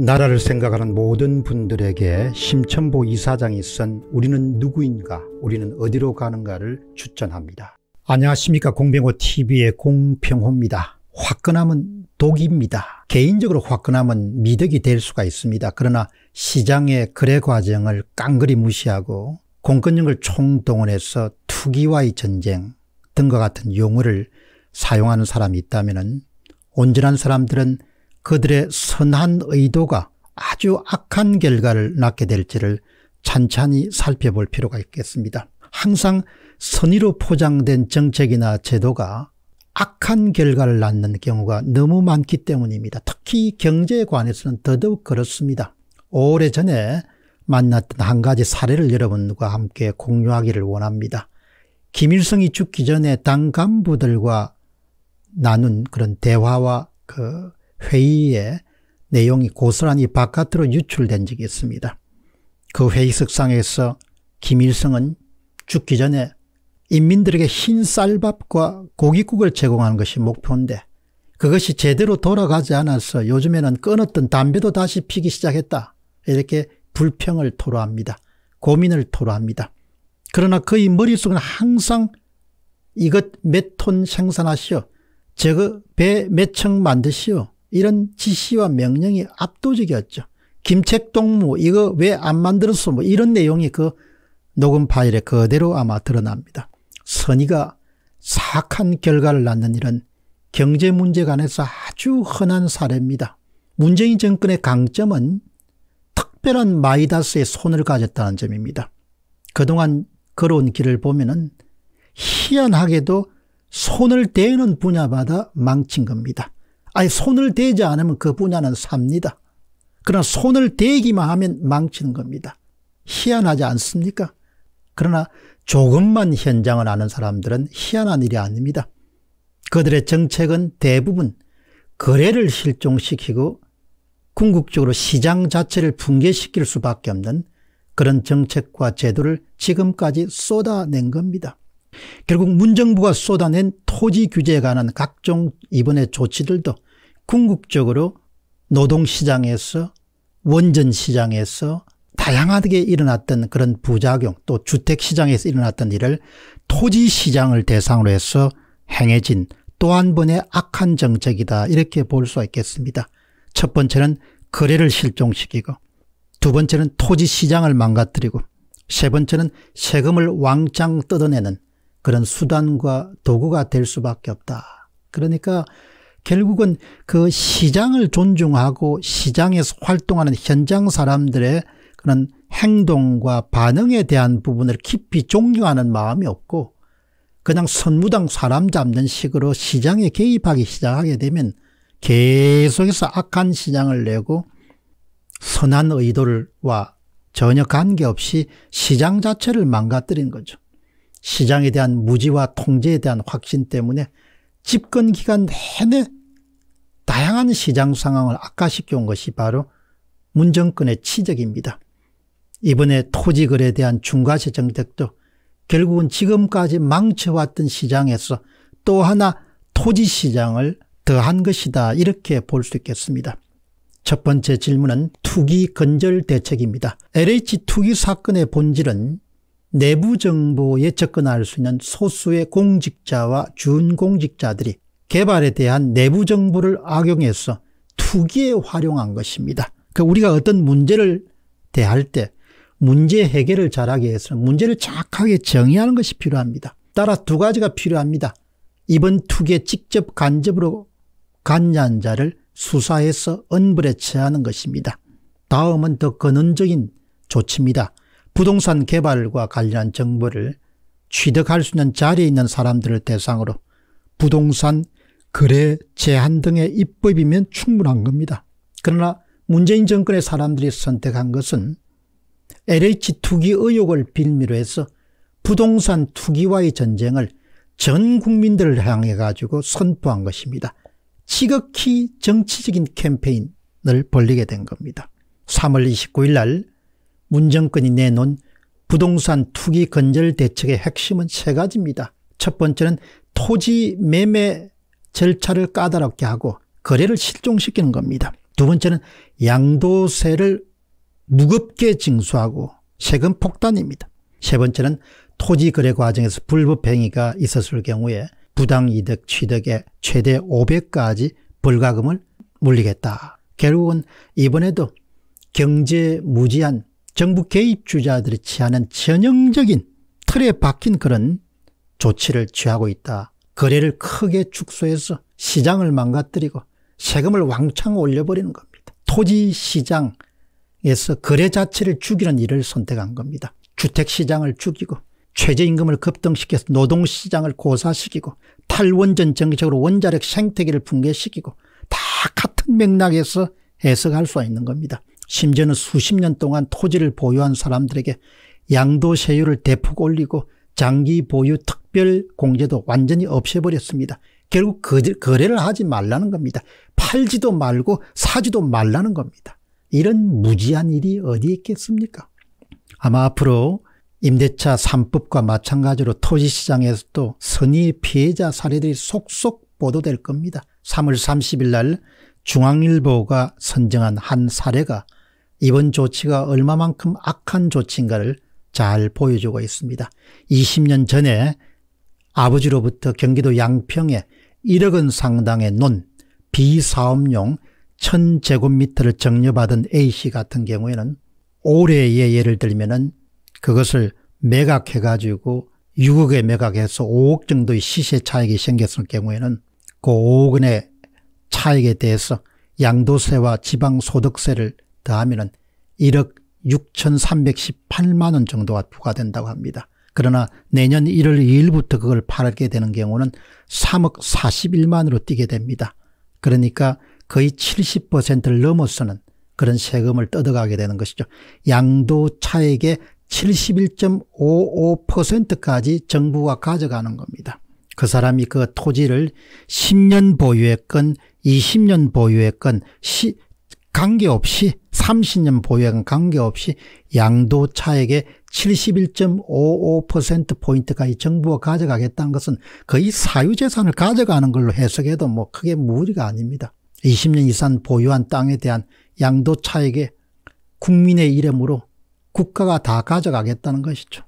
나라를 생각하는 모든 분들에게 심천보 이사장이 쓴 우리는 누구인가 우리는 어디로 가는가를 추천합니다. 안녕하십니까 공병호TV의 공평호입니다. 화끈함은 독입니다. 개인적으로 화끈함은 미덕이 될 수가 있습니다. 그러나 시장의 거래 과정을 깡그리 무시하고 공권력을 총동원해서 투기와의 전쟁 등과 같은 용어를 사용하는 사람이 있다면 온전한 사람들은 그들의 선한 의도가 아주 악한 결과를 낳게 될지를 찬찬히 살펴볼 필요가 있겠습니다. 항상 선의로 포장된 정책이나 제도가 악한 결과를 낳는 경우가 너무 많기 때문입니다. 특히 경제에 관해서는 더더욱 그렇습니다. 오래전에 만났던 한 가지 사례를 여러분과 함께 공유하기를 원합니다. 김일성이 죽기 전에 당 간부들과 나눈 그런 대화와 그 회의의 내용이 고스란히 바깥으로 유출된 적이 있습니다. 그 회의석상에서 김일성은 죽기 전에 인민들에게 흰 쌀밥과 고깃국을 제공하는 것이 목표인데 그것이 제대로 돌아가지 않아서 요즘에는 끊었던 담배도 다시 피기 시작했다. 이렇게 불평을 토로합니다. 고민을 토로합니다. 그러나 그의 머릿속은 항상 이것 몇 톤 생산하시오. 저거 배 몇 척 만드시오. 이런 지시와 명령이 압도적이었죠. 김책동무 이거 왜 안 만들었어 뭐 이런 내용이 그 녹음 파일에 그대로 아마 드러납니다. 선의가 사악한 결과를 낳는 이런 경제 문제 간에서 아주 흔한 사례입니다. 문재인 정권의 강점은 특별한 마이다스의 손을 가졌다는 점입니다. 그동안 걸어온 길을 보면 은 희한하게도 손을 대는 분야마다 망친 겁니다. 아니 손을 대지 않으면 그 분야는 삽니다. 그러나 손을 대기만 하면 망치는 겁니다. 희한하지 않습니까? 그러나 조금만 현장을 아는 사람들은 희한한 일이 아닙니다. 그들의 정책은 대부분 거래를 실종시키고 궁극적으로 시장 자체를 붕괴시킬 수밖에 없는 그런 정책과 제도를 지금까지 쏟아낸 겁니다. 결국 문정부가 쏟아낸 토지 규제에 관한 각종 이번의 조치들도 궁극적으로 노동시장에서 원전시장에서 다양하게 일어났던 그런 부작용 또 주택시장에서 일어났던 일을 토지시장을 대상으로 해서 행해진 또 한 번의 악한 정책이다 이렇게 볼 수 있겠습니다. 첫 번째는 거래를 실종시키고 두 번째는 토지시장을 망가뜨리고 세 번째는 세금을 왕창 뜯어내는 그런 수단과 도구가 될 수밖에 없다. 그러니까 결국은 그 시장을 존중하고 시장에서 활동하는 현장 사람들의 그런 행동과 반응에 대한 부분을 깊이 존경하는 마음이 없고 그냥 선무당 사람 잡는 식으로 시장에 개입하기 시작하게 되면 계속해서 악한 시장을 내고 선한 의도와 전혀 관계없이 시장 자체를 망가뜨린 거죠. 시장에 대한 무지와 통제에 대한 확신 때문에 집권기간 내내 다양한 시장 상황을 악화시켜온 것이 바로 문정권의 치적입니다. 이번에 토지거래에 대한 중과세 정책도 결국은 지금까지 망쳐왔던 시장에서 또 하나 토지시장을 더한 것이다 이렇게 볼 수 있겠습니다. 첫 번째 질문은 투기 건절 대책입니다. LH 투기 사건의 본질은 내부 정보에 접근할 수 있는 소수의 공직자와 준공직자들이 개발에 대한 내부 정보를 악용해서 투기에 활용한 것입니다. 그 우리가 어떤 문제를 대할 때 문제 해결을 잘하기 위해서는 문제를 정확하게 정의하는 것이 필요합니다. 따라 두 가지가 필요합니다. 이번 투기에 직접 간접으로 관여한 자를 수사해서 언벌에 처하는 것입니다. 다음은 더 근원적인 조치입니다. 부동산 개발과 관련한 정보를 취득할 수 있는 자리에 있는 사람들을 대상으로 부동산 거래 제한 등의 입법이면 충분한 겁니다. 그러나 문재인 정권의 사람들이 선택한 것은 LH 투기 의혹을 빌미로 해서 부동산 투기와의 전쟁을 전 국민들을 향해 가지고 선포한 것입니다. 지극히 정치적인 캠페인을 벌리게 된 겁니다. 3월 29일 날 문정권이 내놓은 부동산 투기 건절 대책의 핵심은 세 가지입니다. 첫 번째는 토지 매매 절차를 까다롭게 하고 거래를 실종시키는 겁니다. 두 번째는 양도세를 무겁게 징수하고 세금 폭탄입니다. 세 번째는 토지 거래 과정에서 불법 행위가 있었을 경우에 부당이득 취득에 최대 500까지 불가금을 물리겠다. 결국은 이번에도 경제 무지한 정부 개입주자들이 취하는 전형적인 틀에 박힌 그런 조치를 취하고 있다 거래를 크게 축소해서 시장을 망가뜨리고 세금을 왕창 올려버리는 겁니다. 토지 시장에서 거래 자체를 죽이는 일을 선택한 겁니다. 주택 시장을 죽이고 최저임금을 급등시켜서 노동시장을 고사시키고 탈원전 정책으로 원자력 생태계를 붕괴시키고 다 같은 맥락에서 해석할 수 있는 겁니다. 심지어는 수십 년 동안 토지를 보유한 사람들에게 양도세율을 대폭 올리고 장기 보유 특별 공제도 완전히 없애버렸습니다. 결국 거래를 하지 말라는 겁니다. 팔지도 말고 사지도 말라는 겁니다. 이런 무지한 일이 어디 있겠습니까? 아마 앞으로 임대차 3법과 마찬가지로 토지시장에서도 선의 의 피해자 사례들이 속속 보도될 겁니다. 3월 30일 날 중앙일보가 선정한 한 사례가 이번 조치가 얼마만큼 악한 조치인가를 잘 보여주고 있습니다. 20년 전에 아버지로부터 경기도 양평에 1억 원 상당의 논 비사업용 1000제곱미터를 정려받은 A씨 같은 경우에는 올해의 예, 예를 들면 은 그것을 매각해가지고 6억에 매각해서 5억 정도의 시세 차익이 생겼을 경우에는 그 5억 원의 차익에 대해서 양도세와 지방소득세를 더하면 은 1억 6,318만 원 정도가 부과된다고 합니다. 그러나 내년 1월 2일부터 그걸 팔게 되는 경우는 3억 41만으로 뛰게 됩니다. 그러니까 거의 70%를 넘어서는 그런 세금을 뜯어가게 되는 것이죠. 양도차액의 71.55%까지 정부가 가져가는 겁니다. 그 사람이 그 토지를 10년 보유했건 20년 보유했건 관계없이 30년 보유한 관계없이 양도차액의 71.55%포인트까지 정부가 가져가겠다는 것은 거의 사유재산을 가져가는 걸로 해석해도 뭐 크게 무리가 아닙니다. 20년 이상 보유한 땅에 대한 양도차액의 국민의 이름으로 국가가 다 가져가겠다는 것이죠.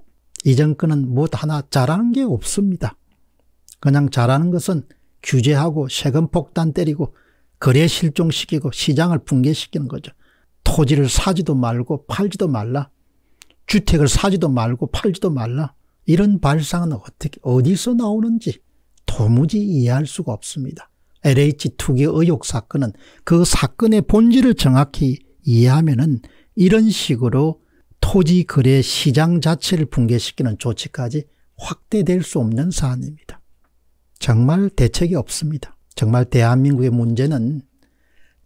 이 정권은 무엇 하나 잘하는 게 없습니다. 그냥 잘하는 것은 규제하고 세금 폭탄 때리고 거래 실종시키고 시장을 붕괴시키는 거죠. 토지를 사지도 말고 팔지도 말라. 주택을 사지도 말고 팔지도 말라. 이런 발상은 어떻게 어디서 나오는지 도무지 이해할 수가 없습니다. LH 투기 의혹 사건은 그 사건의 본질을 정확히 이해하면은 이런 식으로 토지 거래 시장 자체를 붕괴시키는 조치까지 확대될 수 없는 사안입니다. 정말 대책이 없습니다. 정말 대한민국의 문제는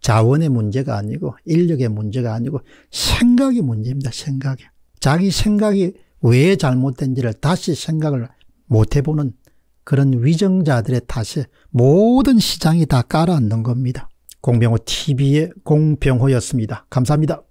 자원의 문제가 아니고 인력의 문제가 아니고 생각이 문제입니다. 생각이. 자기 생각이 왜 잘못된지를 다시 생각을 못 해보는 그런 위정자들의 탓에 모든 시장이 다 깔아앉는 겁니다. 공병호 TV의 공병호였습니다. 감사합니다.